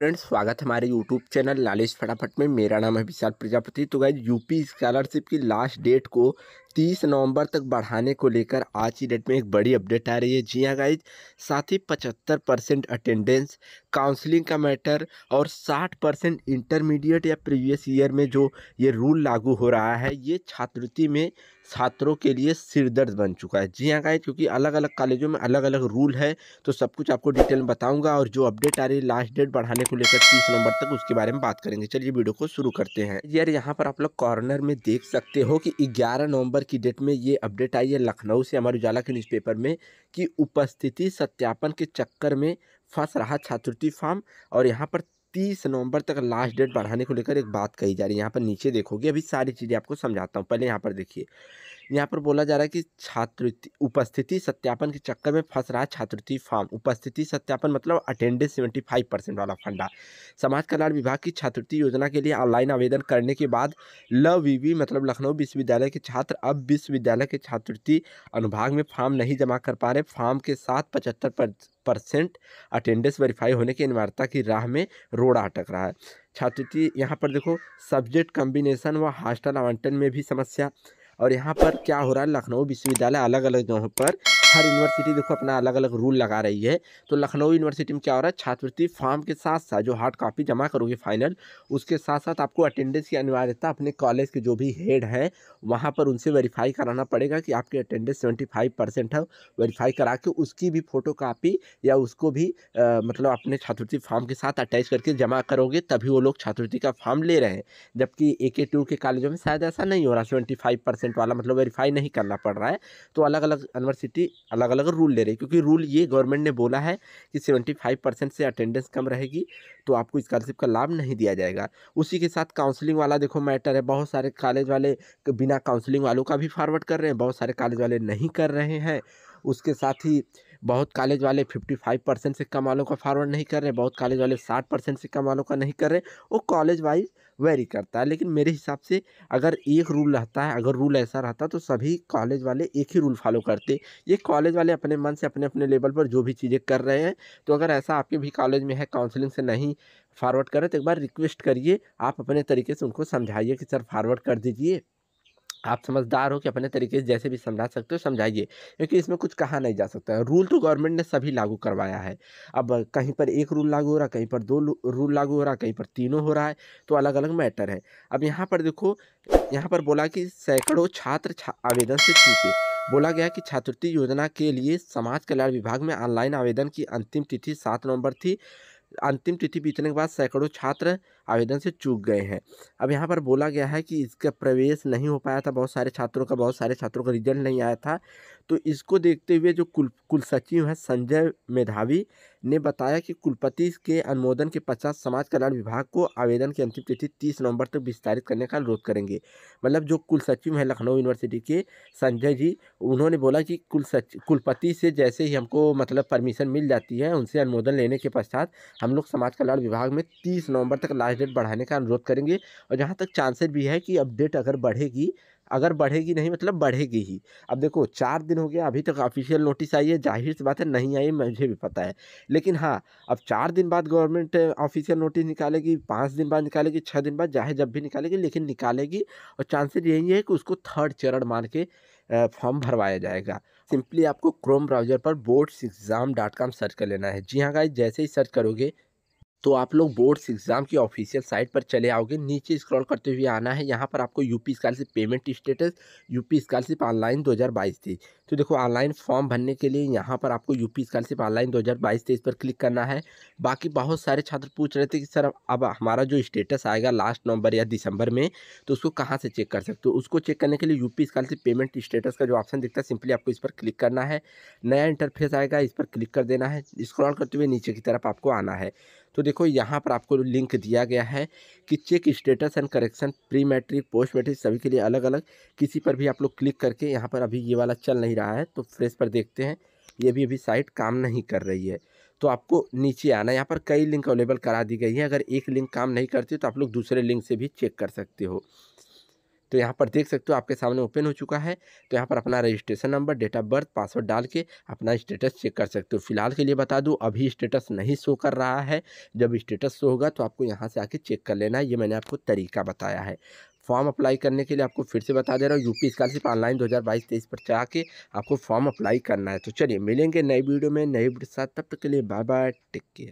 friends स्वागत है हमारे यूट्यूब चैनल लालेश फटाफट में मेरा नाम है विशाल प्रजापति तो गाइज यूपी स्कॉलरशिप की लास्ट डेट को तीस नवंबर तक बढ़ाने को लेकर आज की डेट में एक बड़ी अपडेट आ रही है जी हाँ गाइज साथ ही पचहत्तर परसेंट अटेंडेंस काउंसलिंग का मैटर और साठ परसेंट इंटरमीडिएट या प्रीवियस ईयर में जो ये रूल लागू हो रहा है ये छात्रवृत्ति में छात्रों के लिए सिरदर्द बन चुका है जी हाँ गाइज क्योंकि अलग अलग कॉलेजों में अलग अलग रूल है तो सब कुछ आपको डिटेल में बताऊँगा और जो अपडेट आ रही है लास्ट डेट बढ़ाने को लेकर तीस नवंबर तक उसके बारे में बात करेंगे चलिए वीडियो को शुरू करते हैं यार यहाँ पर आप लोग कॉर्नर में देख सकते हो कि ग्यारह नवंबर नवंबर की डेट में ये अपडेट आई है लखनऊ से अमर उजाला के न्यूज़पेपर में कि उपस्थिति सत्यापन के चक्कर में फंस रहा छात्रवृत्ति फार्म और यहाँ पर तीस नवंबर तक लास्ट डेट बढ़ाने को लेकर एक बात कही जा रही है यहाँ पर नीचे देखोगे अभी सारी चीज़ें आपको समझाता हूँ पहले यहाँ पर देखिए यहाँ पर बोला जा रहा है कि छात्र उपस्थिति सत्यापन के चक्कर में फंस रहा है छात्रवृत्ति फॉर्म उपस्थिति सत्यापन मतलब अटेंडेंस सेवेंटी फाइव परसेंट वाला फंडा समाज कल्याण विभाग की छात्रवृत्ति योजना के लिए ऑनलाइन आवेदन करने के बाद लवीवी मतलब लखनऊ विश्वविद्यालय के छात्र अब विश्वविद्यालय के छात्रवृत्ति अनुभाग में फॉर्म नहीं जमा कर पा रहे फॉर्म के साथ पचहत्तर परसेंट अटेंडेंस वेरीफाई होने की अनिवार्यता की राह में रोड़ा अटक रहा है छात्रवृत्ति यहाँ पर देखो सब्जेक्ट कम्बिनेशन व हॉस्टल आवंटन में भी समस्या और यहाँ पर क्या हो रहा है लखनऊ विश्वविद्यालय अलग अलग जगहों पर हर यूनिवर्सिटी देखो अपना अलग अलग रूल लगा रही है तो लखनऊ यूनिवर्सिटी में क्या हो रहा है छात्रवृत्ति फॉर्म के साथ साथ जो हार्ड कॉपी जमा करोगे फाइनल उसके साथ साथ आपको अटेंडेंस की अनिवार्यता अपने कॉलेज के जो भी हेड हैं वहाँ पर उनसे वेरीफाई कराना पड़ेगा कि आपकी अटेंडेंस सेवेंटी फाइव परसेंट है वेरीफाई करा के उसकी भी फ़ोटो कापी या उसको भी आ, मतलब अपने छात्रवृत्ति फॉर्म के साथ अटैच करके जमा करोगे तभी वो लोग छात्रवृत्ति का फॉर्म ले रहे हैं जबकि ए के टू के कॉलेजों में शायद ऐसा नहीं हो रहा सेवेंटी फाइव परसेंट वाला मतलब वेरीफाई नहीं करना पड़ रहा है तो अलग अलग यूनिवर्सिटी अलग अलग रूल ले रहे हैं क्योंकि रूल ये गवर्नमेंट ने बोला है कि सेवेंटी फाइव परसेंट से अटेंडेंस कम रहेगी तो आपको स्कॉलरशिप का लाभ नहीं दिया जाएगा उसी के साथ काउंसलिंग वाला देखो मैटर है बहुत सारे कॉलेज वाले बिना काउंसलिंग वालों का भी फॉरवर्ड कर रहे हैं बहुत सारे कॉलेज वाले नहीं कर रहे हैं उसके साथ ही बहुत कॉलेज वाले फिफ्टी फाइव परसेंट से कम वालों का फॉरवर्ड नहीं कर रहे बहुत कॉलेज वाले साठ परसेंट से कम वालों का नहीं कर रहे वो कॉलेज वाइज वेरी करता है लेकिन मेरे हिसाब से अगर एक रूल रहता है अगर रूल ऐसा रहता तो सभी कॉलेज वाले एक ही रूल फॉलो करते ये कॉलेज वाले अपने मन से अपने अपने लेवल पर जो भी चीज़ें कर रहे हैं तो अगर ऐसा आपके भी कॉलेज में है काउंसलिंग से नहीं फॉरवर्ड करें तो एक बार रिक्वेस्ट करिए आप अपने तरीके से उनको समझाइए कि सर फॉरवर्ड कर दीजिए आप समझदार हो कि अपने तरीके से जैसे भी समझा सकते हो समझाइए क्योंकि इसमें कुछ कहा नहीं जा सकता है रूल तो गवर्नमेंट ने सभी लागू करवाया है अब कहीं पर एक रूल लागू हो रहा है कहीं पर दो रूल लागू हो रहा है कहीं पर तीनों हो रहा है तो अलग अलग मैटर है अब यहाँ पर देखो यहाँ पर बोला कि सैकड़ों छात्र छा, आवेदन से छूटे बोला गया कि छात्रवृत्ति योजना के लिए समाज कल्याण विभाग में ऑनलाइन आवेदन की अंतिम तिथि सात नवंबर थी अंतिम तिथि बीतने के बाद सैकड़ों छात्र आवेदन से चूक गए हैं अब यहाँ पर बोला गया है कि इसका प्रवेश नहीं हो पाया था बहुत सारे छात्रों का बहुत सारे छात्रों का रिजल्ट नहीं आया था तो इसको देखते हुए जो कुल कुल सचिव हैं संजय मेधावी ने बताया कि कुलपति के अनुमोदन के पश्चात समाज कल्याण विभाग को आवेदन की अंतिम तिथि तीस नवंबर तक विस्तारित करने का अनुरोध करेंगे मतलब जो कुल सचिव हैं लखनऊ यूनिवर्सिटी के संजय जी उन्होंने बोला कि कुल कुलपति से जैसे ही हमको मतलब परमिशन मिल जाती है उनसे अनुमोदन लेने के पश्चात हम लोग समाज कल्याण विभाग में तीस नवंबर तक लास्ट बजट बढ़ाने का अनुरोध करेंगे और जहाँ तक चांसेस भी है कि अपडेट अगर बढ़ेगी अगर बढ़ेगी नहीं मतलब बढ़ेगी ही अब देखो चार दिन हो गया अभी तक ऑफिशियल नोटिस आई है जाहिर सी बात है नहीं आई मुझे भी पता है लेकिन हाँ अब चार दिन बाद गवर्नमेंट ऑफिशियल नोटिस निकालेगी पाँच दिन बाद निकालेगी छः दिन बाद चाहे जब भी निकालेगी लेकिन निकालेगी और चांसेस यही है कि उसको थर्ड चरण मान के फॉर्म भरवाया जाएगा सिंपली आपको क्रोम ब्राउजर पर boards exam dot com search कर लेना है जी हाँ गाइज जैसे ही सर्च करोगे तो आप लोग बोर्ड्स एग्ज़ाम की ऑफिशियल साइट पर चले आओगे नीचे स्क्रॉल करते हुए आना है यहाँ पर आपको UP scholarship payment status UP scholarship online 2022 थी तो देखो ऑनलाइन फॉर्म भरने के लिए यहाँ पर आपको यूपी स्कॉलरशिप ऑनलाइन 2022 तेईस पर क्लिक करना है बाकी बहुत सारे छात्र पूछ रहे थे कि सर अब हमारा जो स्टेटस आएगा लास्ट नवंबर या दिसंबर में तो उसको कहाँ से चेक कर सकते हो उसको चेक करने के लिए यूपी स्कॉलरशिप पेमेंट स्टेटस का जो ऑप्शन दिखता है सिंपली आपको इस पर क्लिक करना है नया इंटरफेस आएगा इस पर क्लिक कर देना है स्क्रॉल करते हुए नीचे की तरफ आपको आना है तो देखो यहाँ पर आपको लिंक दिया गया है कि check status and correction pre matric post matric सभी के लिए अलग अलग किसी पर भी आप लोग क्लिक करके यहाँ पर अभी ये वाला चल नहीं रहा है तो फ्रेश पर देखते हैं ये भी अभी साइट काम नहीं कर रही है तो आपको नीचे आना यहाँ पर कई लिंक अवेलेबल करा दी गई है अगर एक लिंक काम नहीं करती तो आप लोग दूसरे लिंक से भी चेक कर सकते हो तो यहाँ पर देख सकते हो आपके सामने ओपन हो चुका है तो यहाँ पर अपना registration number date of birth password डाल के अपना स्टेटस चेक कर सकते हो फिलहाल के लिए बता दूँ अभी स्टेटस नहीं शो कर रहा है जब स्टेटस शो होगा तो आपको यहाँ से आके चेक कर लेना है ये मैंने आपको तरीका बताया है फॉर्म अप्लाई करने के लिए आपको फिर से बता दे रहा हूँ यूपी स्कॉलरशिप ऑनलाइन 2022-23 पर के आपको फॉर्म अप्लाई करना है तो चलिए मिलेंगे नए वीडियो में नए वीडियो साथ तब तक के लिए बाय बाय टेक केयर